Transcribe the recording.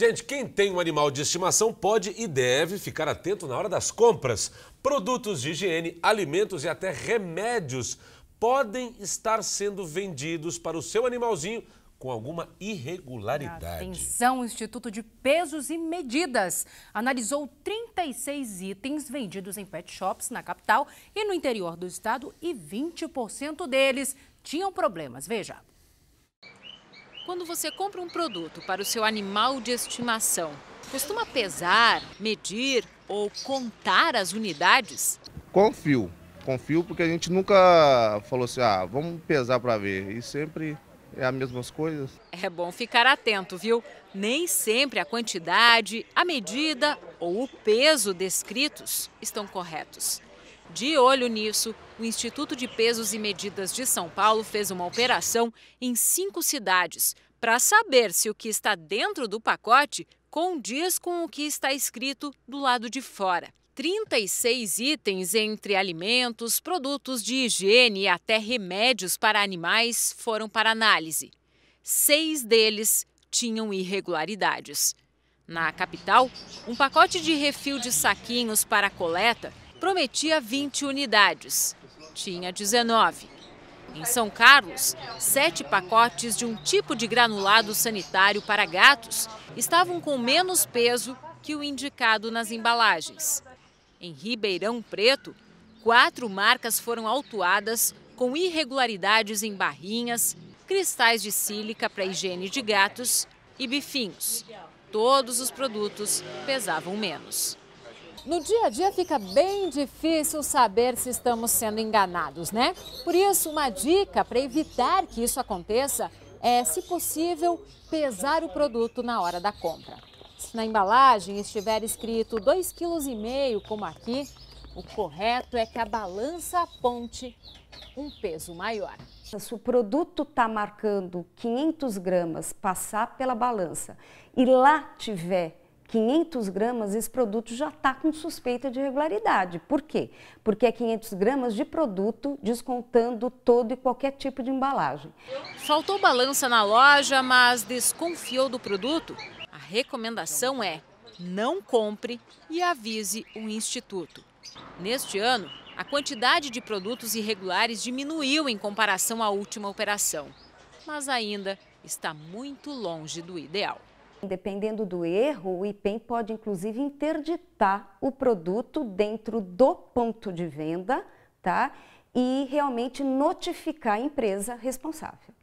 Gente, quem tem um animal de estimação pode e deve ficar atento na hora das compras. Produtos de higiene, alimentos e até remédios podem estar sendo vendidos para o seu animalzinho com alguma irregularidade. Atenção, o Instituto de Pesos e Medidas analisou 36 itens vendidos em pet shops na capital e no interior do estado e 20% deles tinham problemas. Veja. Quando você compra um produto para o seu animal de estimação, costuma pesar, medir ou contar as unidades? Confio, confio porque a gente nunca falou assim, ah, vamos pesar para ver. E sempre é as mesmas coisas. É bom ficar atento, viu? Nem sempre a quantidade, a medida ou o peso descritos estão corretos. De olho nisso, o Instituto de Pesos e Medidas de São Paulo fez uma operação em cinco cidades para saber se o que está dentro do pacote condiz com o que está escrito do lado de fora. 36 itens entre alimentos, produtos de higiene e até remédios para animais foram para análise. Seis deles tinham irregularidades. Na capital, um pacote de refil de saquinhos para coleta prometia 20 unidades. Tinha 19. Em São Carlos, sete pacotes de um tipo de granulado sanitário para gatos estavam com menos peso que o indicado nas embalagens. Em Ribeirão Preto, quatro marcas foram autuadas com irregularidades em barrinhas, cristais de sílica para higiene de gatos e bifinhos. Todos os produtos pesavam menos. No dia a dia fica bem difícil saber se estamos sendo enganados, né? Por isso, uma dica para evitar que isso aconteça é, se possível, pesar o produto na hora da compra. Se na embalagem estiver escrito 2,5 kg, como aqui, o correto é que a balança aponte um peso maior. Se o produto está marcando 500 gramas, passar pela balança e lá tiver 500 gramas, esse produto já está com suspeita de irregularidade. Por quê? Porque é 500 gramas de produto descontando todo e qualquer tipo de embalagem. Faltou balança na loja, mas desconfiou do produto? A recomendação é não compre e avise o instituto. Neste ano, a quantidade de produtos irregulares diminuiu em comparação à última operação, mas ainda está muito longe do ideal. Dependendo do erro, o IPEM pode inclusive interditar o produto dentro do ponto de venda, tá? E realmente notificar a empresa responsável.